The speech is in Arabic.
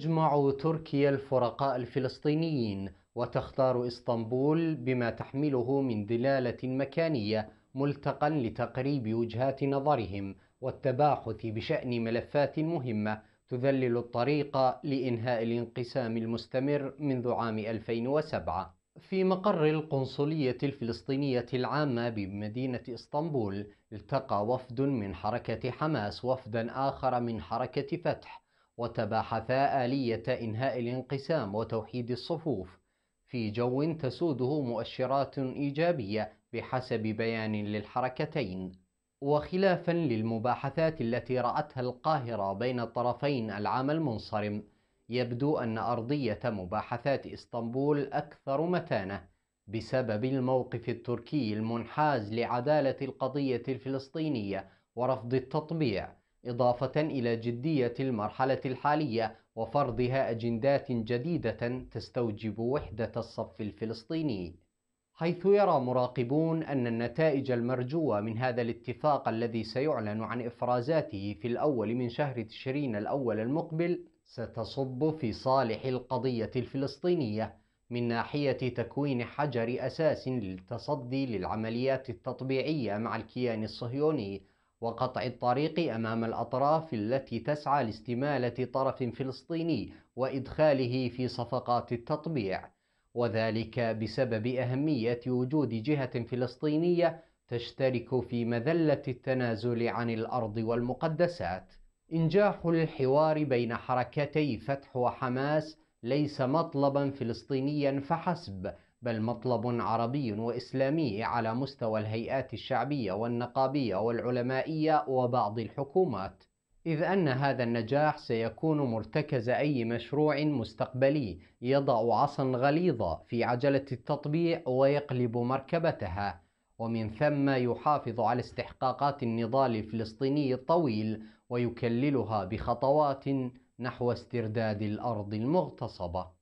تجمع تركيا الفرقاء الفلسطينيين وتختار إسطنبول بما تحمله من دلالة مكانية ملتقا لتقريب وجهات نظرهم والتباحث بشأن ملفات مهمة تذلل الطريق لإنهاء الانقسام المستمر منذ عام 2007 في مقر القنصلية الفلسطينية العامة بمدينة إسطنبول التقى وفد من حركة حماس وفدا آخر من حركة فتح وتباحثا آلية إنهاء الانقسام وتوحيد الصفوف في جو تسوده مؤشرات إيجابية بحسب بيان للحركتين وخلافا للمباحثات التي رأتها القاهرة بين الطرفين العام المنصرم يبدو أن أرضية مباحثات إسطنبول أكثر متانة بسبب الموقف التركي المنحاز لعدالة القضية الفلسطينية ورفض التطبيع إضافة إلى جدية المرحلة الحالية وفرضها أجندات جديدة تستوجب وحدة الصف الفلسطيني حيث يرى مراقبون أن النتائج المرجوة من هذا الاتفاق الذي سيعلن عن إفرازاته في الأول من شهر تشرين الأول المقبل ستصب في صالح القضية الفلسطينية من ناحية تكوين حجر أساس للتصدي للعمليات التطبيعية مع الكيان الصهيوني وقطع الطريق أمام الأطراف التي تسعى لاستمالة طرف فلسطيني وإدخاله في صفقات التطبيع وذلك بسبب أهمية وجود جهة فلسطينية تشترك في مذلة التنازل عن الأرض والمقدسات إنجاح الحوار بين حركتي فتح وحماس ليس مطلبا فلسطينيا فحسب بل مطلب عربي وإسلامي على مستوى الهيئات الشعبية والنقابية والعلمائية وبعض الحكومات إذ أن هذا النجاح سيكون مرتكز أي مشروع مستقبلي يضع عصا غليظة في عجلة التطبيع ويقلب مركبتها ومن ثم يحافظ على استحقاقات النضال الفلسطيني الطويل ويكللها بخطوات نحو استرداد الأرض المغتصبة